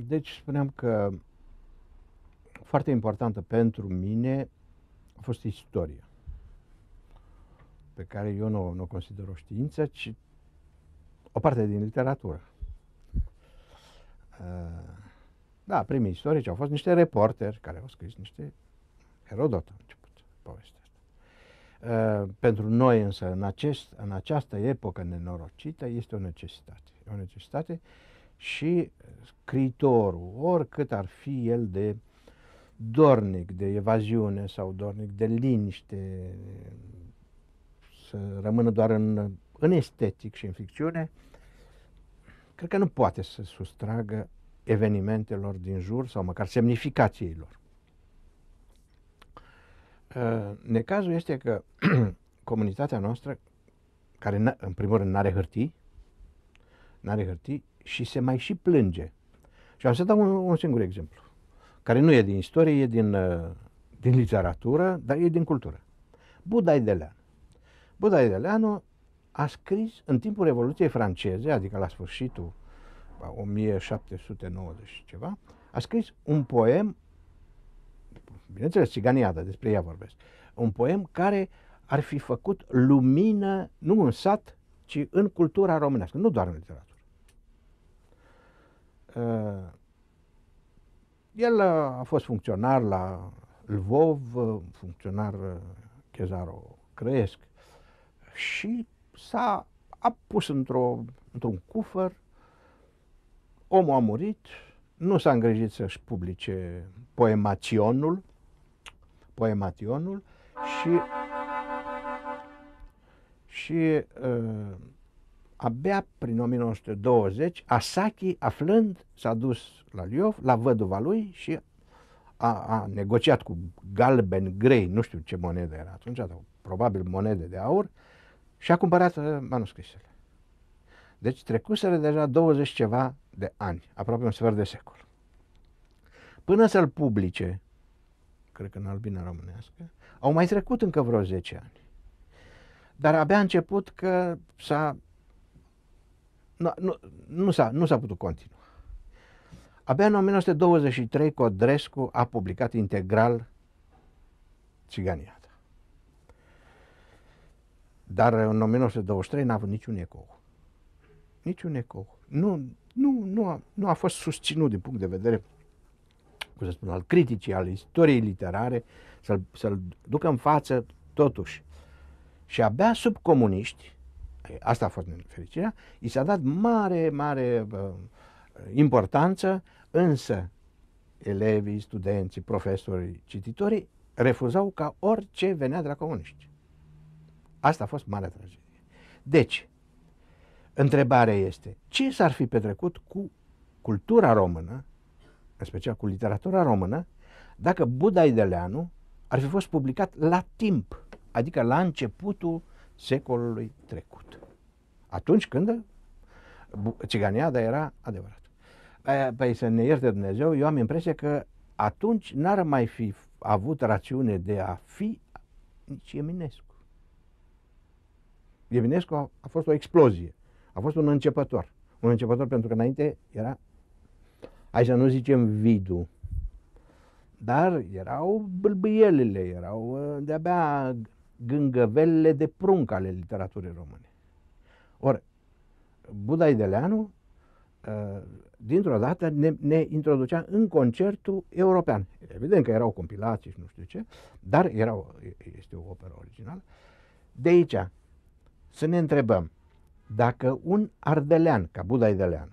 Deci spuneam că foarte importantă pentru mine a fost istoria, pe care eu nu, nu consider o știință, ci o parte din literatură. Uh, da, primii istorici au fost niște reporteri care au scris niște... Herodot a început povestea asta. Uh, pentru noi însă, în, acest, în această epocă nenorocită, este o necesitate. O necesitate uh, și scriitorul, oricât ar fi el de dornic de evaziune sau dornic de liniște, să rămână doar în, în estetic și în ficțiune, cred că nu poate să sustragă evenimentelor din jur sau măcar semnificației lor. Ă, necazul este că comunitatea noastră, care în primul rând nu are hârtii, nu are hârtii, și se mai și plânge. Și am să dau un, un singur exemplu, care nu e din istorie, e din, uh, din literatură, dar e din cultură. Buda Ideleanu. Buda Ideleanu a scris în timpul Revoluției franceze, adică la sfârșitul 1790 și ceva, a scris un poem, bineînțeles, țiganiadă, despre ea vorbesc, un poem care ar fi făcut lumină, nu în sat, ci în cultura românească, nu doar în literatură. Uh, el a fost funcționar la Lvov, uh, funcționar uh, Chezaro Cresc și s-a a pus într-o, într-un cufăr, omul a murit, nu s-a îngrijit să-și publice poemationul, poemationul și, și uh, abia prin 1920, Asaki, aflând, s-a dus la Liov, la văduva lui și a, a negociat cu galben, grei, nu știu ce monedă era atunci, dar probabil monede de aur, și a cumpărat uh, manuscrisele. Deci trecuseră deja 20 ceva de ani, aproape un sfert de secol. Până să-l publice, cred că în albina românească, au mai trecut încă vreo 10 ani. Dar abia a început că s-a nu, nu, nu, s-a, nu s-a putut continua. Abia în 1923 Codrescu a publicat integral Țiganiata. Dar în 1923 n-a avut niciun ecou. Niciun ecou. Nu, nu, nu, a, nu a fost susținut din punct de vedere, cum să spun, al criticii, al istoriei literare, să-l, să-l ducă în față totuși. Și abia sub comuniști, asta a fost nefericirea, i s-a dat mare, mare uh, importanță, însă elevii, studenții, profesorii, cititorii refuzau ca orice venea de la comuniști. Asta a fost mare tragedie. Deci, întrebarea este, ce s-ar fi petrecut cu cultura română, în special cu literatura română, dacă Buda Ideleanu ar fi fost publicat la timp, adică la începutul secolului trecut. Atunci când țiganiada era adevărat. Păi să ne ierte Dumnezeu, eu am impresia că atunci n-ar mai fi avut rațiune de a fi nici Eminescu. Eminescu a, a fost o explozie, a fost un începător. Un începător pentru că înainte era, să nu zicem vidu, dar erau bâlbâielile, erau uh, de-abia gângăvelele de prunc ale literaturii române. Ori, Buda Ideleanu, ă, dintr-o dată, ne, ne introducea în concertul european. Evident că erau compilații și nu știu ce, dar erau, este o operă originală. De aici, să ne întrebăm, dacă un ardelean, ca Buda Ideleanu,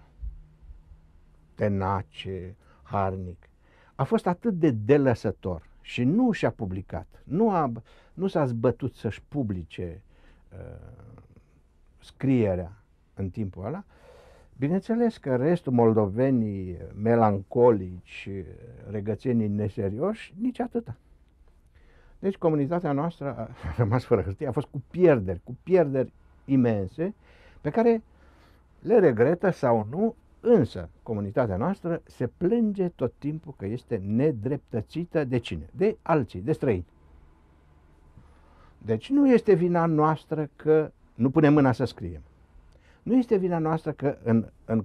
tenace, harnic, a fost atât de delăsător și nu și-a publicat, nu a nu s-a zbătut să-și publice uh, scrierea în timpul ăla, bineînțeles că restul moldovenii melancolici, regățenii neserioși, nici atâta. Deci comunitatea noastră a rămas fără hârtie, a fost cu pierderi, cu pierderi imense, pe care le regretă sau nu, însă comunitatea noastră se plânge tot timpul că este nedreptățită de cine? De alții, de străini. Deci nu este vina noastră că nu punem mâna să scriem. Nu este vina noastră că în, în,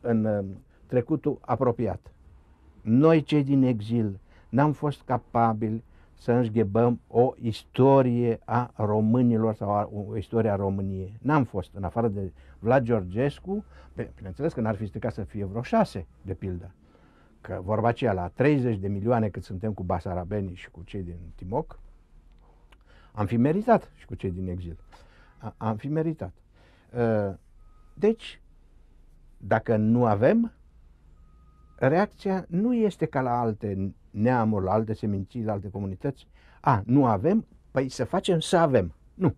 în trecutul apropiat, noi cei din exil n-am fost capabili să înșghebăm o istorie a românilor sau a, o istorie a României. N-am fost, în afară de Vlad Georgescu, pe, bineînțeles că n-ar fi stricat să fie vreo șase, de pildă. Că vorba aceea, la 30 de milioane cât suntem cu basarabenii și cu cei din Timoc, am fi meritat și cu cei din exil. A, am fi meritat. Ă, deci, dacă nu avem, reacția nu este ca la alte neamuri, la alte seminții, la alte comunități. A, nu avem, păi să facem să avem. Nu.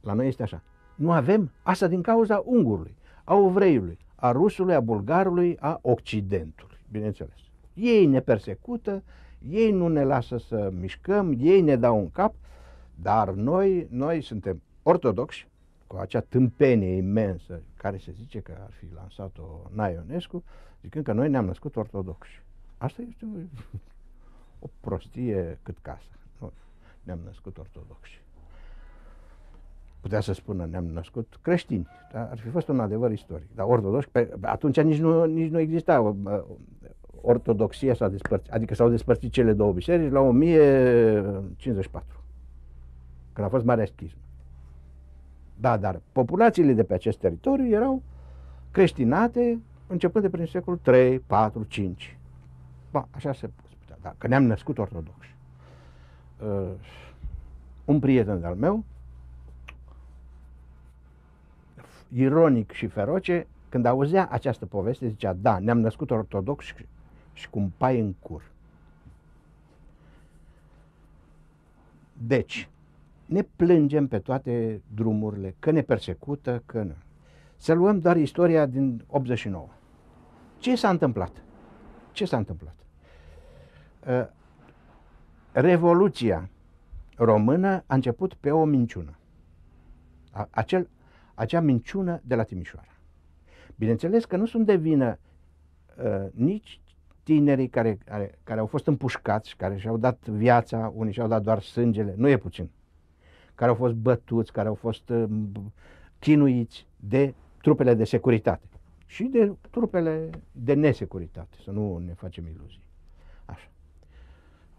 La noi este așa. Nu avem asta din cauza ungurului, a ovreiului, a rusului, a bulgarului, a occidentului, bineînțeles. Ei ne persecută, ei nu ne lasă să mișcăm, ei ne dau un cap, dar noi, noi suntem ortodoxi, cu acea tâmpenie imensă care se zice că ar fi lansat-o Naionescu, zicând că noi ne-am născut ortodoxi. Asta este o, o prostie cât casa. Noi ne-am născut ortodoxi. Putea să spună ne-am născut creștini, dar ar fi fost un adevăr istoric. Dar ortodoxi, pe, atunci nici nu, nici nu existau ortodoxia s-a despărțit, adică s-au despărțit cele două biserici la 1054, când a fost Marea Schismă. Da, dar populațiile de pe acest teritoriu erau creștinate începând de prin secolul 3, 4, 5. Ba, așa se putea, da, că ne-am născut ortodoxi. Uh, un prieten de-al meu, ironic și feroce, când auzea această poveste, zicea, da, ne-am născut ortodoxi și cu un pai în cur. Deci, ne plângem pe toate drumurile, că ne persecută, că nu. Să luăm doar istoria din 89. Ce s-a întâmplat? Ce s-a întâmplat? Ă, Revoluția română a început pe o minciună. Acel, acea minciună de la Timișoara. Bineînțeles că nu sunt de vină ă, nici tinerii care, care, care au fost împușcați, care și-au dat viața, unii și-au dat doar sângele, nu e puțin, care au fost bătuți, care au fost uh, chinuiți de trupele de securitate și de trupele de nesecuritate, să nu ne facem iluzii. Așa.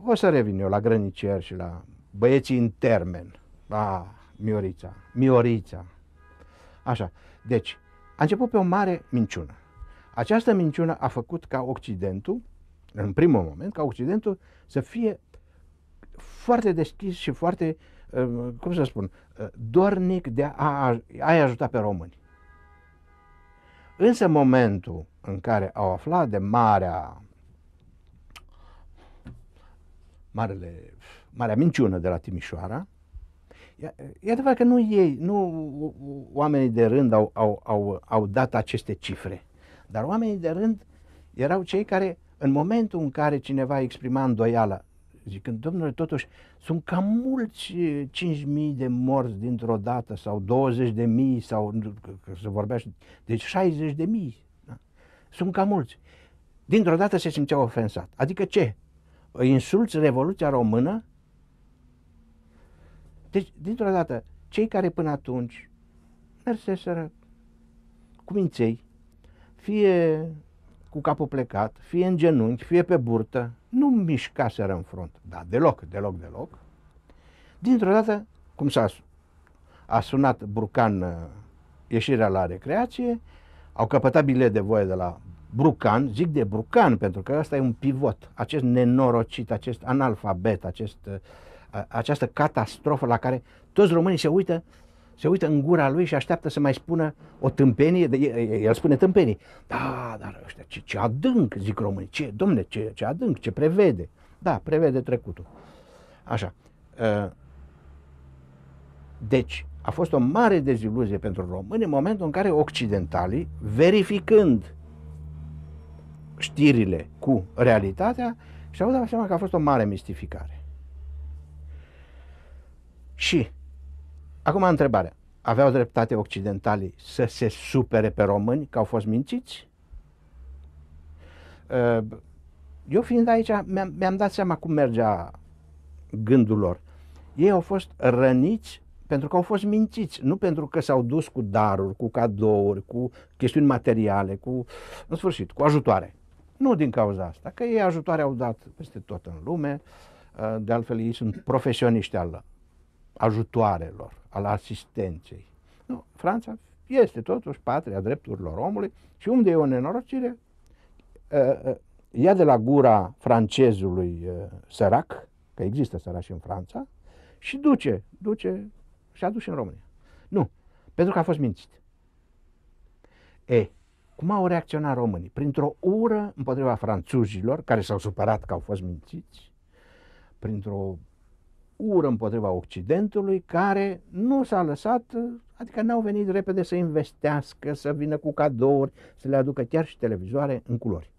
O să revin eu la grănicier și la băieții în termen, la ah, Miorița, Miorița. Așa, deci, a început pe o mare minciună. Această minciună a făcut ca Occidentul, în primul moment, ca Occidentul să fie foarte deschis și foarte, uh, cum să spun, uh, dornic de a, a ajuta pe români. Însă momentul în care au aflat de marea, marele, marea minciună de la Timișoara, e, e adevărat că nu ei, nu oamenii de rând au, au, au, au dat aceste cifre dar oamenii de rând erau cei care, în momentul în care cineva exprima îndoială, zicând, domnule, totuși, sunt cam mulți 5.000 eh, de morți dintr-o dată sau 20.000 sau, că se vorbește, deci 60.000. Da? Sunt cam mulți. Dintr-o dată se simțea ofensat. Adică ce? Insulți Revoluția Română? Deci, dintr-o dată, cei care până atunci merseseră cu minței, fie cu capul plecat, fie în genunchi, fie pe burtă, nu mișcaseră în front. da, deloc, deloc, deloc. Dintr-o dată, cum s-a a sunat Brucan uh, ieșirea la recreație, au căpătat bilet de voie de la Brucan, zic de Brucan pentru că ăsta e un pivot, acest nenorocit, acest analfabet, acest, uh, această catastrofă la care toți românii se uită se uită în gura lui și așteaptă să mai spună o tâmpenie, el spune tâmpenie. Da, dar ăștia, ce, ce adânc, zic românii, ce, domne, ce, ce adânc, ce prevede. Da, prevede trecutul. Așa. Ă, deci, a fost o mare deziluzie pentru români în momentul în care occidentalii, verificând știrile cu realitatea, și-au dat seama că a fost o mare mistificare. Și Acum întrebarea. Aveau dreptate occidentalii să se supere pe români că au fost mințiți? Uh, eu fiind aici, mi-am, mi dat seama cum mergea gândul lor. Ei au fost răniți pentru că au fost mințiți, nu pentru că s-au dus cu daruri, cu cadouri, cu chestiuni materiale, cu, în sfârșit, cu ajutoare. Nu din cauza asta, că ei ajutoare au dat peste tot în lume, uh, de altfel ei sunt profesioniști al ajutoarelor, al asistenței. Nu, Franța este totuși patria drepturilor omului și unde e o nenorocire, ă, ă, ia de la gura francezului ă, sărac, că există și în Franța, și duce, duce și aduce în România. Nu, pentru că a fost mințit. E, cum au reacționat românii? Printr-o ură împotriva franțuzilor, care s-au supărat că au fost mințiți, printr-o ură împotriva Occidentului care nu s-a lăsat, adică n-au venit repede să investească, să vină cu cadouri, să le aducă chiar și televizoare în culori.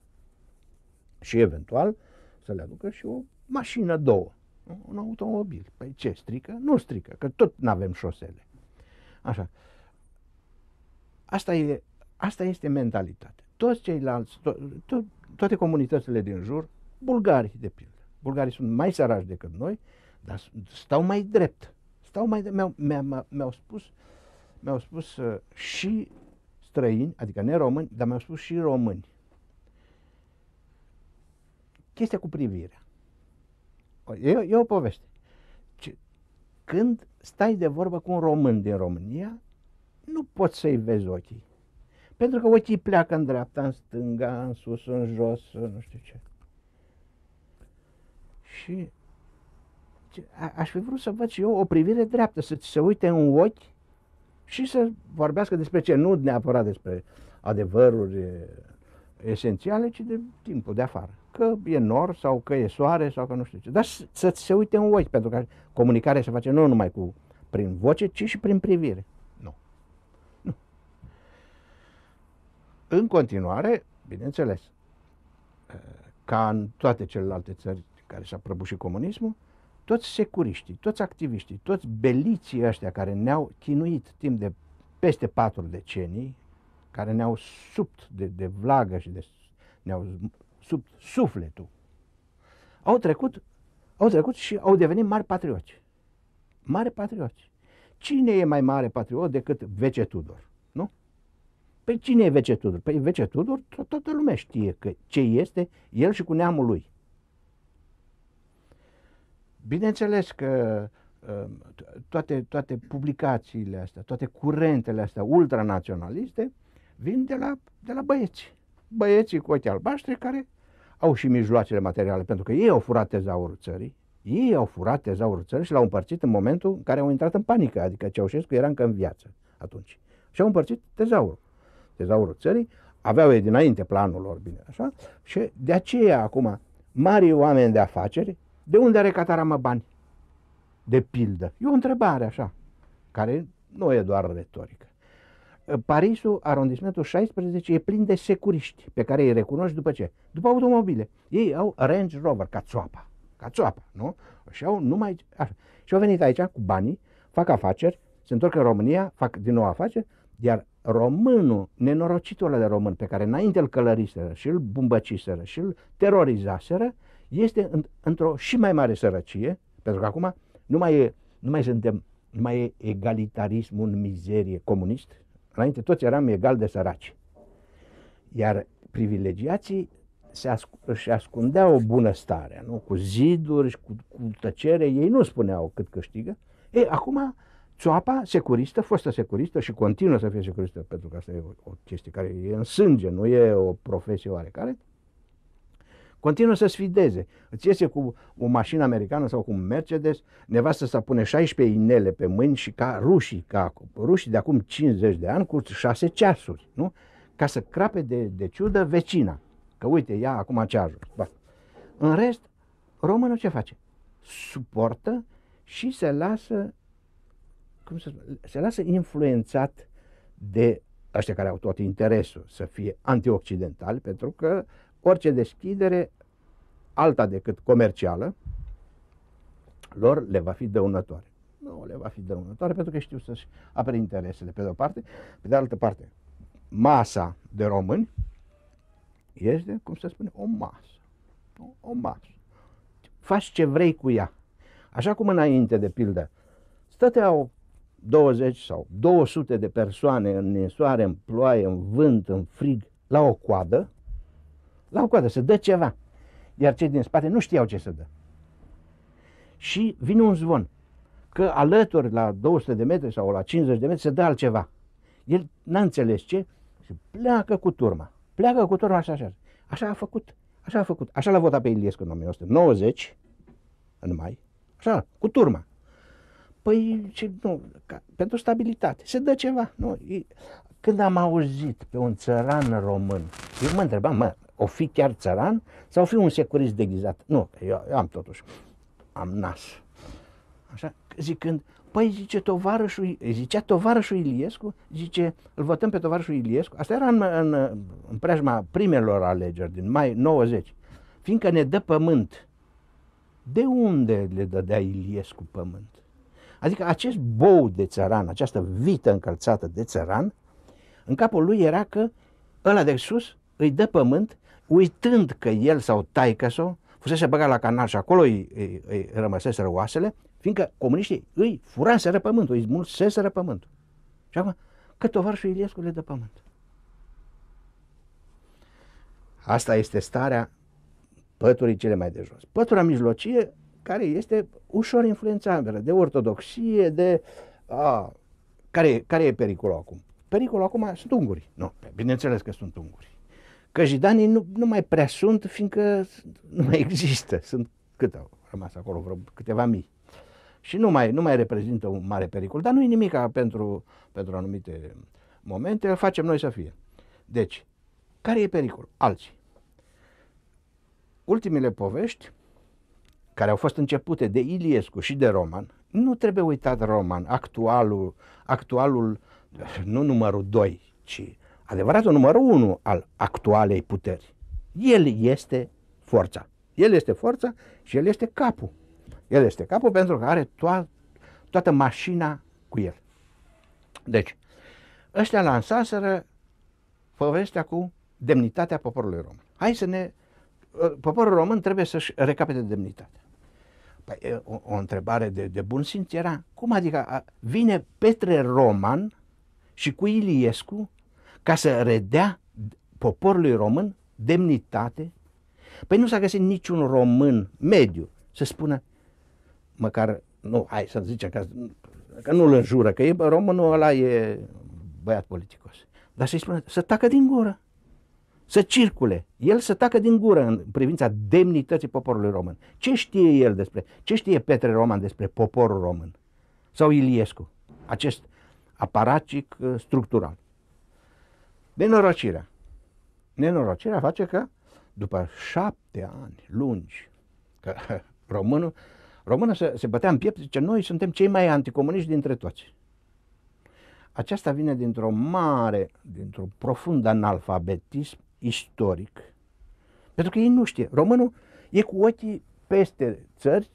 Și eventual să le aducă și o mașină, două, un automobil. Păi ce, strică? Nu strică, că tot nu avem șosele. Așa. Asta, e, asta este mentalitatea. Toți ceilalți, to, to, toate comunitățile din jur, bulgarii de pildă, bulgarii sunt mai sărași decât noi, dar stau mai drept. Stau mai drept. Mi-au, mi-au, mi-au spus, mi-au spus uh, și străini, adică neromâni, dar mi-au spus și români. Chestia cu privirea. E, e o poveste. Ce, când stai de vorbă cu un român din România, nu poți să-i vezi ochii. Pentru că ochii pleacă în dreapta, în stânga, în sus, în jos, nu știu ce. Și deci, a, aș fi vrut să văd și eu o privire dreaptă, să se uite în ochi și să vorbească despre ce, nu neapărat despre adevăruri esențiale, ci de timpul de afară. Că e nor sau că e soare sau că nu știu ce. Dar să se uite în ochi, pentru că comunicarea se face nu numai cu prin voce, ci și prin privire. Nu. Nu. În continuare, bineînțeles, ca în toate celelalte țări care s-a prăbușit comunismul, toți securiștii, toți activiștii, toți beliții ăștia care ne-au chinuit timp de peste patru decenii, care ne-au subt de, de vlagă și de, ne-au subt sufletul, au trecut, au trecut și au devenit mari patrioți. Mari patrioți. Cine e mai mare patriot decât Vece Tudor? Nu? Păi cine e Vece Tudor? Păi Vece Tudor, toată lumea știe că ce este el și cu neamul lui. Bineînțeles că uh, toate, toate publicațiile astea, toate curentele astea ultranaționaliste vin de la, de la băieți. Băieții cu ochii albaștri care au și mijloacele materiale, pentru că ei au furat tezaurul țării, ei au furat tezaurul țării și l-au împărțit în momentul în care au intrat în panică, adică Ceaușescu era încă în viață atunci. Și au împărțit tezaurul. Tezaurul țării, aveau ei dinainte planul lor, bine, așa, și de aceea acum mari oameni de afaceri de unde are Catarama bani? De pildă. E o întrebare așa, care nu e doar retorică. Parisul, arondismentul 16, e plin de securiști, pe care îi recunoști după ce? După automobile. Ei au Range Rover, ca țoapa, ca țoapa, nu? Și au numai... Așa. Și au venit aici cu banii, fac afaceri, se întorc în România, fac din nou afaceri, iar românul, nenorocitul de român, pe care înainte îl călăriseră și îl bumbăciseră și îl terorizaseră, este într-o și mai mare sărăcie, pentru că acum nu mai, e, nu mai suntem, nu mai e egalitarismul în mizerie comunist. Înainte toți eram egal de săraci. Iar privilegiații se asc- își ascundeau bunăstarea, nu? cu ziduri și cu, cu tăcere, ei nu spuneau cât câștigă. Ei, acum țoapa securistă, fostă securistă și continuă să fie securistă, pentru că asta e o, o chestie care e în sânge, nu e o profesie oarecare, Continuă să sfideze. Îți iese cu o mașină americană sau cu un Mercedes, nevastă să pune 16 inele pe mâini și ca rușii, ca rușii de acum 50 de ani, cu 6 ceasuri, nu? Ca să crape de, de ciudă vecina. Că uite, ea acum ce a ajuns. Ba. În rest, românul ce face? Suportă și se lasă, cum să spun, se lasă influențat de ăștia care au tot interesul să fie antioccidentali, pentru că uh, orice deschidere alta decât comercială lor le va fi dăunătoare. Nu le va fi dăunătoare pentru că știu să-și apere interesele pe de o parte, pe de altă parte masa de români este, cum se spune, o masă. O, o masă. Faci ce vrei cu ea. Așa cum înainte, de pildă, stăteau 20 sau 200 de persoane în soare, în ploaie, în vânt, în frig, la o coadă, la o coadă, să dă ceva. Iar cei din spate nu știau ce să dă. Și vine un zvon că alături la 200 de metri sau la 50 de metri se dă altceva. El n-a înțeles ce și pleacă cu turma. Pleacă cu turma așa, așa. Așa a făcut. Așa a făcut. Așa l-a votat pe Iliescu în 1990, în mai. Așa, cu turma. Păi, ce, nu, ca, pentru stabilitate. Se dă ceva. Nu, e, când am auzit pe un țăran român, eu mă întrebam, mă, o fi chiar țăran sau fi un securist deghizat. Nu, eu, eu am totuși, am nas. Așa, zicând, păi zice tovarășul, zicea tovarășul Iliescu, zice, îl votăm pe tovarășul Iliescu. Asta era în, în, în preajma primelor alegeri, din mai 90. Fiindcă ne dă pământ. De unde le dădea Iliescu pământ? Adică acest bou de țăran, această vită încălțată de țăran, în capul lui era că ăla de sus îi dă pământ uitând că el sau taică o fusese băgat la canal și acolo îi, îi, îi rămăseseră oasele, fiindcă comuniștii îi furaseră pământul, îi mulseseră pământul. Și acum, că tovarșul Iliescu le dă pământ. Asta este starea păturii cele mai de jos. Pătura mijlocie, care este ușor influențabilă de ortodoxie, de... A, care, care e pericolul acum? Pericolul acum sunt ungurii. Nu, bineînțeles că sunt ungurii. Că jidanii nu, nu mai prea sunt, fiindcă nu mai există. Sunt câte au rămas acolo, vreo câteva mii. Și nu mai, nu mai reprezintă un mare pericol, dar nu e nimic pentru, pentru anumite momente, îl facem noi să fie. Deci, care e pericolul? Alții. Ultimile povești, care au fost începute de Iliescu și de Roman, nu trebuie uitat Roman, actualul, actualul nu numărul 2, ci adevăratul numărul unu al actualei puteri. El este forța. El este forța și el este capul. El este capul pentru că are to- toată mașina cu el. Deci, ăștia lansaseră povestea cu demnitatea poporului român. Hai să ne... Ă, poporul român trebuie să-și recapete demnitatea. Păi, o, o întrebare de, de bun simț era, cum adică vine Petre Roman și cu Iliescu ca să redea poporului român demnitate. Păi nu s-a găsit niciun român mediu să spună, măcar, nu, hai să zicem că, că nu-l înjură, că e, românul ăla e băiat politicos. Dar să-i spună să tacă din gură, să circule. El să tacă din gură în privința demnității poporului român. Ce știe el despre, ce știe Petre Roman despre poporul român? Sau Iliescu, acest aparacic uh, structural. Nenorocirea. Nenorocirea face că după șapte ani lungi, că românul, românul se, se bătea în piept, zice, noi suntem cei mai anticomuniști dintre toți. Aceasta vine dintr-o mare, dintr-un profund analfabetism istoric, pentru că ei nu știe. Românul e cu ochii peste țări,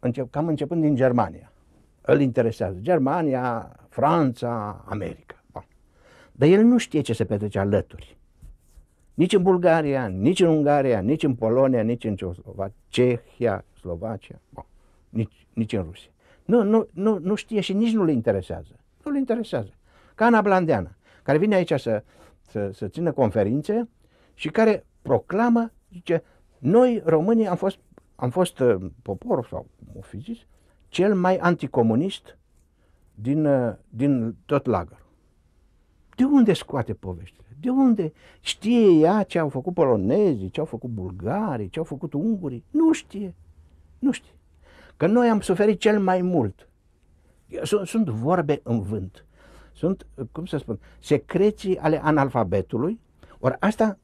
încep, cam începând din Germania. Îl interesează Germania, Franța, America. Dar el nu știe ce se petrece alături. Nici în Bulgaria, nici în Ungaria, nici în Polonia, nici în Ceoslova, Cehia, Slovacia, bo, nici, nici în Rusia. Nu, nu, nu, nu știe și nici nu-l interesează. Nu-l interesează. Ca Ana Blandeana, care vine aici să, să, să țină conferințe și care proclamă, zice, noi românii am fost, am fost popor uh, poporul, sau o cel mai anticomunist din, uh, din tot lagărul. De unde scoate poveștile? De unde știe ea ce au făcut polonezii, ce au făcut bulgarii, ce au făcut ungurii? Nu știe. Nu știe. Că noi am suferit cel mai mult. Sunt, sunt vorbe în vânt. Sunt, cum să spun, secreții ale analfabetului. Ori asta,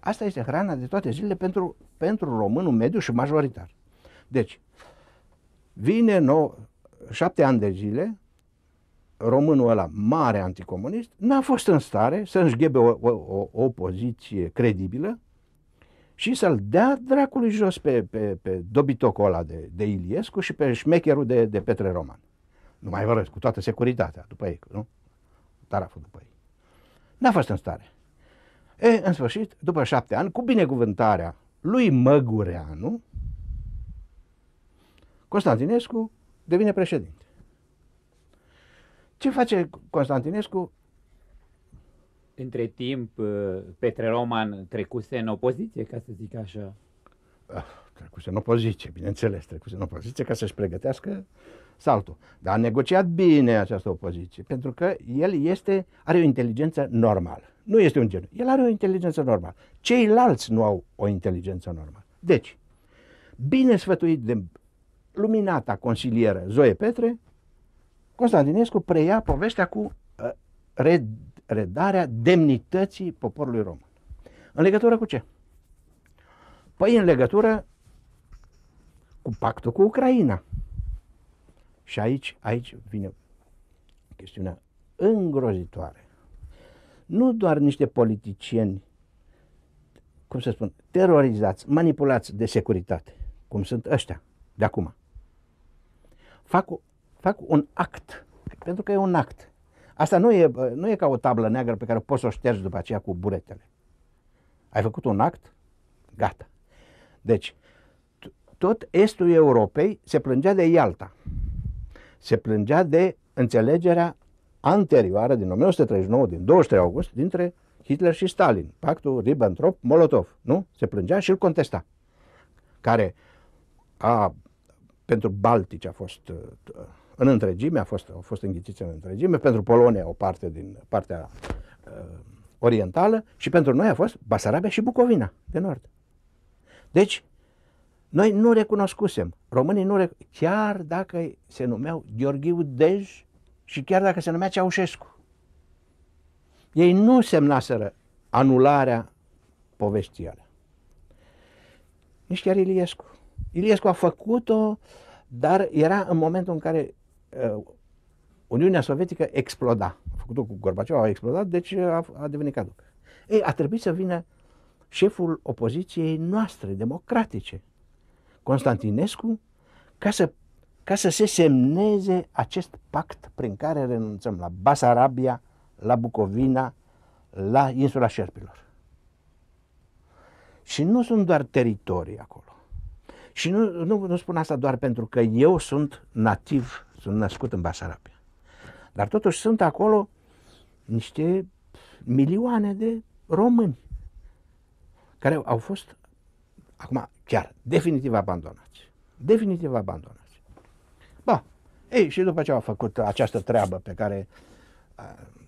asta este hrana de toate zilele pentru, pentru românul mediu și majoritar. Deci, vine nou, șapte ani de zile, românul ăla, mare anticomunist, n-a fost în stare să înșghebe o, o, o, o poziție credibilă și să-l dea dracului jos pe, pe, pe dobitocul ăla de, de Iliescu și pe șmecherul de, de Petre Roman. Nu mai vorbesc, cu toată securitatea, după ei, nu? Taraful după ei. N-a fost în stare. E, în sfârșit, după șapte ani, cu binecuvântarea lui Măgureanu, Constantinescu devine președinte. Ce face Constantinescu? Între timp, uh, Petre Roman trecuse în opoziție, ca să zic așa. Ah, trecuse în opoziție, bineînțeles, trecuse în opoziție ca să-și pregătească saltul. Dar a negociat bine această opoziție, pentru că el este, are o inteligență normală. Nu este un geniu. El are o inteligență normală. Ceilalți nu au o inteligență normală. Deci, bine sfătuit de luminata consilieră Zoe Petre, Constantinescu preia povestea cu uh, redarea demnității poporului român. În legătură cu ce? Păi în legătură cu pactul cu Ucraina. Și aici, aici vine chestiunea îngrozitoare. Nu doar niște politicieni, cum să spun, terorizați, manipulați de securitate, cum sunt ăștia de acum. Fac fac un act, pentru că e un act. Asta nu e, nu e ca o tablă neagră pe care poți să o ștergi după aceea cu buretele. Ai făcut un act, gata. Deci, tot estul Europei se plângea de Ialta. Se plângea de înțelegerea anterioară din 1939, din 23 august, dintre Hitler și Stalin, pactul Ribbentrop-Molotov, nu? Se plângea și îl contesta, care a, pentru Baltici a fost uh, în întregime, a fost, au fost înghițiți în întregime, pentru Polonia o parte din partea uh, orientală și pentru noi a fost Basarabia și Bucovina de nord. Deci, noi nu recunoscusem, românii nu rec- chiar dacă se numeau Gheorghiu Dej și chiar dacă se numea Ceaușescu. Ei nu semnaseră anularea poveștii alea. Nici chiar Iliescu. Iliescu a făcut-o, dar era în momentul în care Uh, Uniunea Sovietică exploda. A făcut-o cu Gorbaceu, a explodat, deci uh, a, a devenit caduc. Ei, a trebuit să vină șeful opoziției noastre, democratice, Constantinescu, ca să, ca să se semneze acest pact prin care renunțăm la Basarabia, la Bucovina, la insula Șerpilor. Și nu sunt doar teritorii acolo. Și nu, nu, nu spun asta doar pentru că eu sunt nativ sunt născut în Basarabia. Dar totuși sunt acolo niște milioane de români care au fost acum chiar definitiv abandonați. Definitiv abandonați. Ba, ei, și după ce au făcut această treabă pe care a,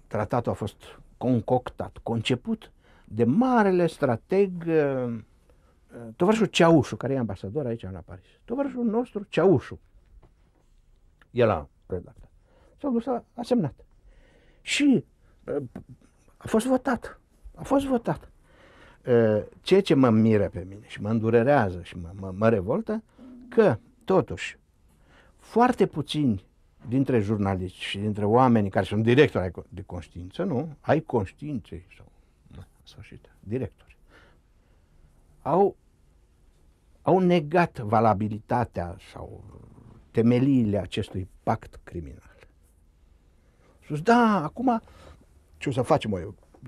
tratatul a fost concoctat, conceput de marele strateg tovarășul Ceaușu, care e ambasador aici la Paris. Tovarășul nostru Ceaușu, el a redactat. S-au dus, a, a semnat. Și uh, a fost votat. A fost votat. Uh, ceea ce mă miră pe mine și mă îndurerează și mă, mă, mă revoltă, că totuși foarte puțini dintre jurnaliști și dintre oamenii care sunt directori de conștiință, nu, ai conștiință sau, în sfârșit, directori, au, au negat valabilitatea sau temeliile acestui pact criminal. Spus, da, acum ce o să facem? O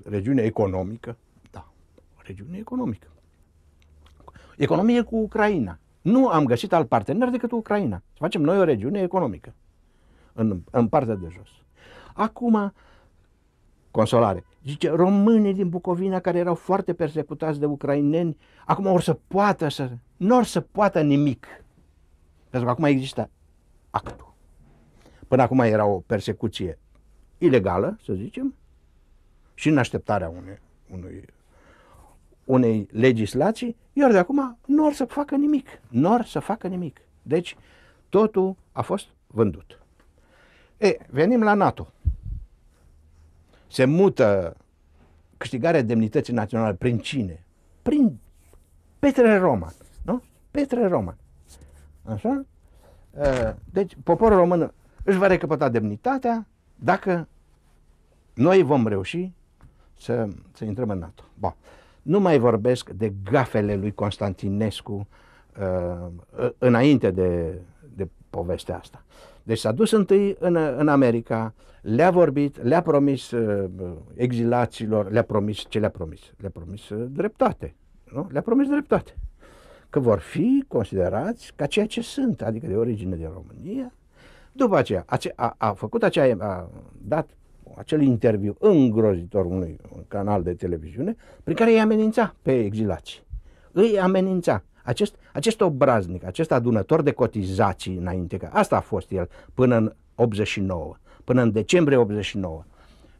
regiune economică? Da, o regiune economică. Economie cu Ucraina. Nu am găsit alt partener decât Ucraina. Să facem noi o regiune economică în, în partea de jos. Acum, consolare. Zice, românii din Bucovina care erau foarte persecutați de ucraineni, acum or să poată să... Nu or să poată nimic. Pentru că acum există actul. Până acum era o persecuție ilegală, să zicem, și în așteptarea unei, unui, unei legislații, iar de acum nu or să facă nimic. Nu or să facă nimic. Deci, totul a fost vândut. E, venim la NATO. Se mută câștigarea demnității naționale prin cine? Prin Petre Roman. Nu? Petre Roman. Așa? Deci, poporul român își va recăpăta demnitatea dacă noi vom reuși să, să intrăm în NATO. Ba. Nu mai vorbesc de gafele lui Constantinescu înainte de, de povestea asta. Deci s-a dus întâi în, în America, le-a vorbit, le-a promis exilaților, le-a promis ce le-a promis? Le-a promis dreptate. Nu? Le-a promis dreptate că vor fi considerați ca ceea ce sunt, adică de origine din România. După aceea, a, a făcut aceea, a dat acel interviu îngrozitor unui un canal de televiziune, prin care îi amenința pe exilați. Îi amenința. Acest, acest obraznic, acest adunător de cotizații înainte, că asta a fost el până în 89, până în decembrie 89.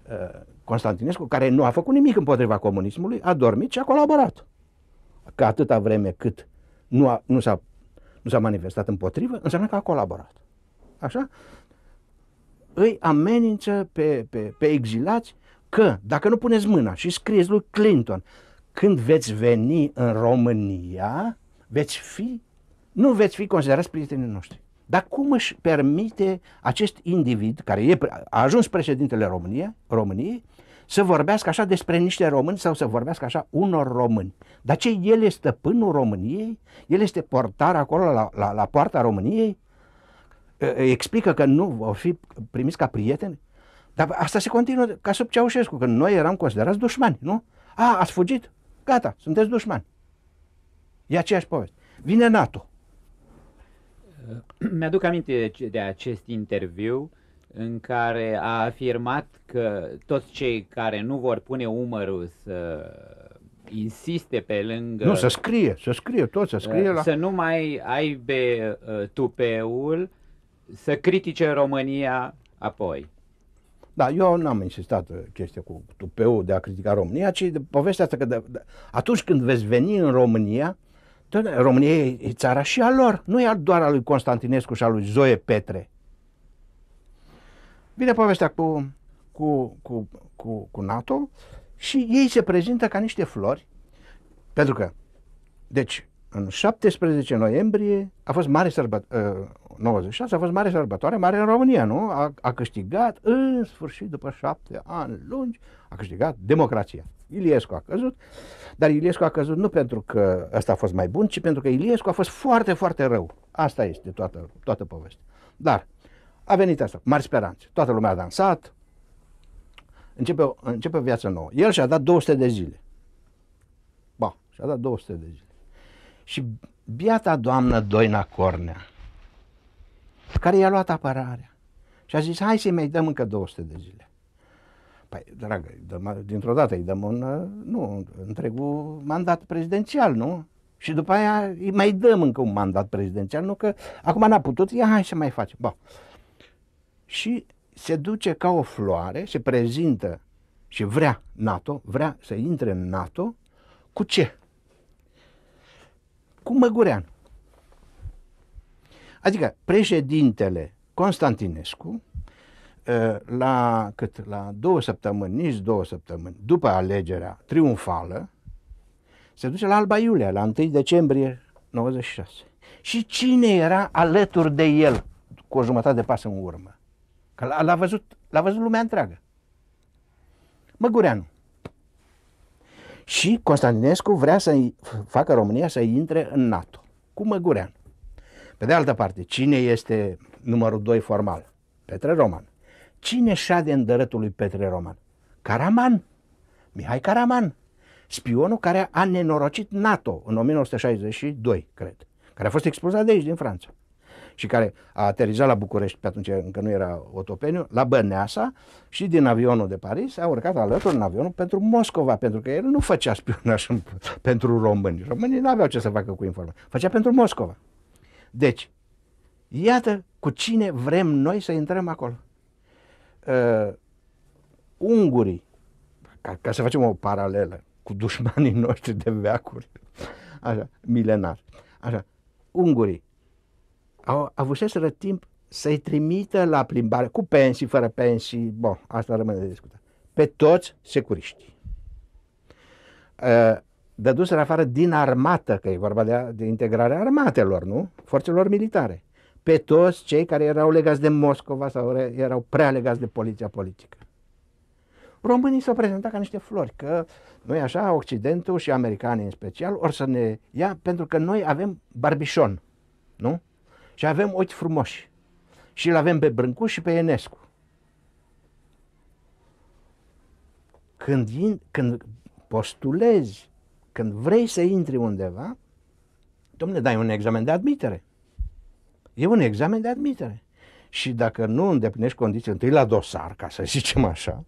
Uh, Constantinescu, care nu a făcut nimic împotriva comunismului, a dormit și a colaborat. Că atâta vreme cât nu, a, nu, s-a, nu s-a manifestat împotrivă, înseamnă că a colaborat. Așa? Îi amenință pe, pe, pe exilați că dacă nu puneți mâna și scrieți lui Clinton, când veți veni în România, veți fi, nu veți fi considerați prietenii noștri. Dar cum își permite acest individ, care e, a ajuns președintele România, României, să vorbească așa despre niște români sau să vorbească așa unor români. Dar ce, el este stăpânul României? El este portar acolo la, la, la poarta României? Explică că nu vor fi primiți ca prieteni? Dar asta se continuă ca sub Ceaușescu, că noi eram considerați dușmani, nu? A, ați fugit? Gata, sunteți dușmani. E aceeași poveste. Vine NATO. Mi-aduc aminte de acest interviu uh, în care a afirmat că toți cei care nu vor pune umărul să insiste pe lângă... Nu, să scrie, să scrie tot, să scrie la... Să nu mai aibă uh, tupeul să critique România apoi. Da, eu n-am insistat uh, chestia cu tupeul de a critica România, ci de povestea asta că de, de, atunci când veți veni în România, România e țara și a lor, nu e doar a lui Constantinescu și a lui Zoe Petre. Vine povestea cu, cu, cu, cu, cu NATO și ei se prezintă ca niște flori, pentru că, deci, în 17 noiembrie a fost mare sărbătoare, ă, uh, 96 a fost mare sărbătoare mare în România, nu? A, a câștigat, în sfârșit, după șapte ani lungi, a câștigat democrația. Iliescu a căzut, dar Iliescu a căzut nu pentru că ăsta a fost mai bun, ci pentru că Iliescu a fost foarte, foarte rău. Asta este toată, toată povestea. Dar a venit asta, mari speranțe. Toată lumea a dansat, începe, începe viața nouă. El și-a dat 200 de zile. Ba, și-a dat 200 de zile. Și biata doamnă Doina Cornea, care i-a luat apărarea și a zis, hai să-i mai dăm încă 200 de zile. Păi, dragă, dintr-o dată îi dăm un, nu, întregul mandat prezidențial, nu? Și după aia îi mai dăm încă un mandat prezidențial, nu că acum n-a putut, ia hai să mai facem. Ba și se duce ca o floare, se prezintă și vrea NATO, vrea să intre în NATO, cu ce? Cu Măgurean. Adică președintele Constantinescu, ă, la, cât, la două săptămâni, nici două săptămâni, după alegerea triunfală, se duce la Alba Iulia, la 1 decembrie 96. Și cine era alături de el cu o jumătate de pas în urmă? Că l-a, văzut, l-a văzut lumea întreagă. Măgureanu. Și Constantinescu vrea să facă România să intre în NATO, cu Măgureanu. Pe de altă parte, cine este numărul 2 formal? Petre Roman. Cine șade în dărătul lui Petre Roman? Caraman. Mihai Caraman. Spionul care a nenorocit NATO în 1962, cred. Care a fost expulzat de aici, din Franța și care a aterizat la București, pe atunci încă nu era Otopeniu, la Băneasa și din avionul de Paris a urcat alături în avionul pentru Moscova, pentru că el nu făcea spionaj pentru români. Românii nu aveau ce să facă cu informații. Făcea pentru Moscova. Deci, iată cu cine vrem noi să intrăm acolo. Uh, ungurii, ca, ca să facem o paralelă cu dușmanii noștri de veacuri, așa, milenar, așa, ungurii au avuseseră timp să-i trimită la plimbare, cu pensii, fără pensii, bon, asta rămâne de discutat, pe toți securiștii. Ă, dăduseră afară din armată, că e vorba de, de integrarea armatelor, nu? Forțelor militare. Pe toți cei care erau legați de Moscova sau erau prea legați de poliția politică. Românii s-au prezentat ca niște flori, că noi așa, Occidentul și americanii în special, or să ne ia pentru că noi avem barbișon, nu? Și avem ochi frumoși. Și îl avem pe Brâncuș și pe Enescu. Când, in, când postulezi, când vrei să intri undeva, domne, dai un examen de admitere. E un examen de admitere. Și dacă nu îndeplinești condiții, întâi la dosar, ca să zicem așa,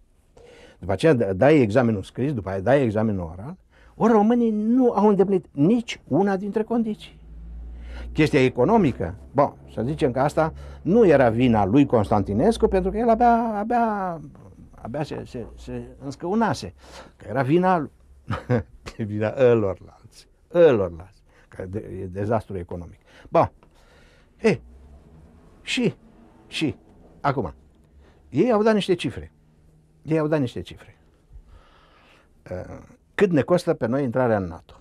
după aceea dai examenul scris, după aceea dai examenul oral, ori românii nu au îndeplinit nici una dintre condiții chestia economică, bon, să zicem că asta nu era vina lui Constantinescu, pentru că el abia, abia, abia se, se, se înscăunase, că era vina, vina ălorlalți, ălorlalți, că de, e dezastru economic. Bon, e, și, și, acum, ei au dat niște cifre, ei au dat niște cifre. Ă, cât ne costă pe noi intrarea în NATO?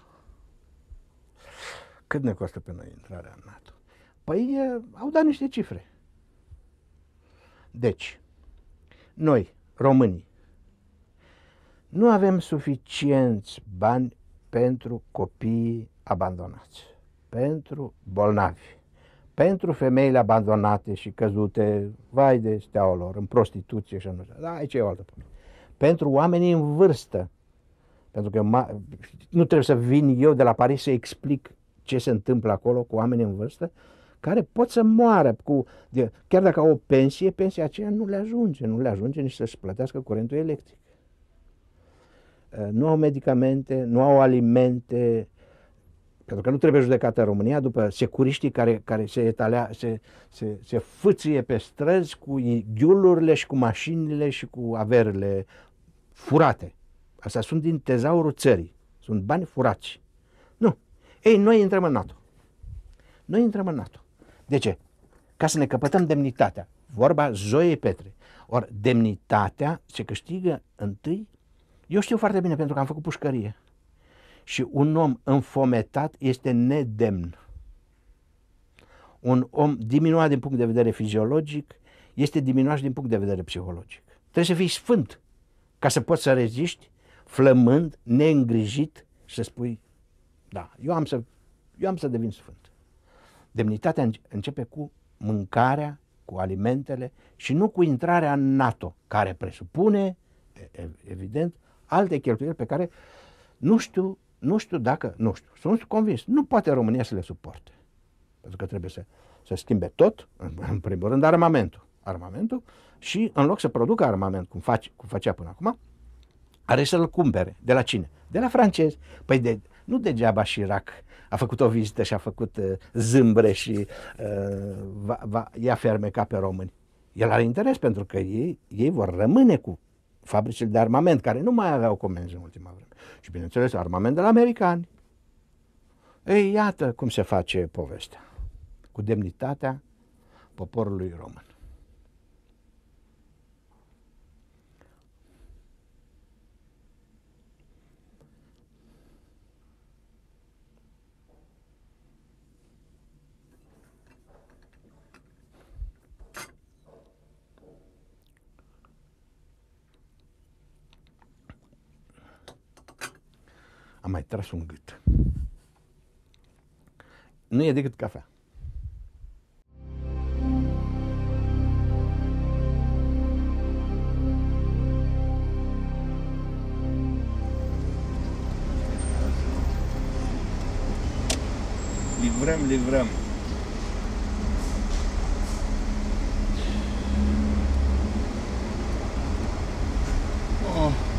Cât ne costă pe noi intrarea în NATO? Păi au dat niște cifre. Deci, noi, românii, nu avem suficienți bani pentru copiii abandonați, pentru bolnavi, pentru femeile abandonate și căzute, vai de steaua lor, în prostituție și așa. Da, aici e o altă problemă. Pentru oamenii în vârstă, pentru că nu trebuie să vin eu de la Paris să explic ce se întâmplă acolo cu oameni în vârstă, care pot să moară cu, de, chiar dacă au o pensie, pensia aceea nu le ajunge, nu le ajunge nici să-și plătească curentul electric. Uh, nu au medicamente, nu au alimente, pentru că nu trebuie judecată România după securiștii care, care se, etalea, se, se, se fâție pe străzi cu ghiulurile și cu mașinile și cu averile furate. Astea sunt din tezaurul țării, sunt bani furați. Ei, noi intrăm în NATO. Noi intrăm în NATO. De ce? Ca să ne căpătăm demnitatea. Vorba Zoiei Petre. Or demnitatea se câștigă întâi. Eu știu foarte bine pentru că am făcut pușcărie. Și un om înfometat este nedemn. Un om diminuat din punct de vedere fiziologic este diminuat și din punct de vedere psihologic. Trebuie să fii sfânt ca să poți să reziști flămând, neîngrijit, să spui da, eu am să, eu am să devin sfânt. Demnitatea începe cu mâncarea, cu alimentele și nu cu intrarea în NATO, care presupune, evident, alte cheltuieli pe care nu știu, nu știu dacă, nu știu, sunt convins, nu poate România să le suporte. Pentru că trebuie să, să schimbe tot, în, în primul rând, armamentul. Armamentul și în loc să producă armament, cum, face, cum facea până acum, are să-l cumpere. De la cine? De la francezi. Păi de, nu degeaba Chirac a făcut o vizită și a făcut uh, zâmbre și uh, va, va, ia fermeca pe români. El are interes pentru că ei, ei vor rămâne cu fabricile de armament, care nu mai aveau comenzi în ultima vreme. Și bineînțeles, armament de la americani. Ei, iată cum se face povestea. Cu demnitatea poporului român. am mai tras un gât. Nu e decât cafea. Livrăm, livrăm. Oh.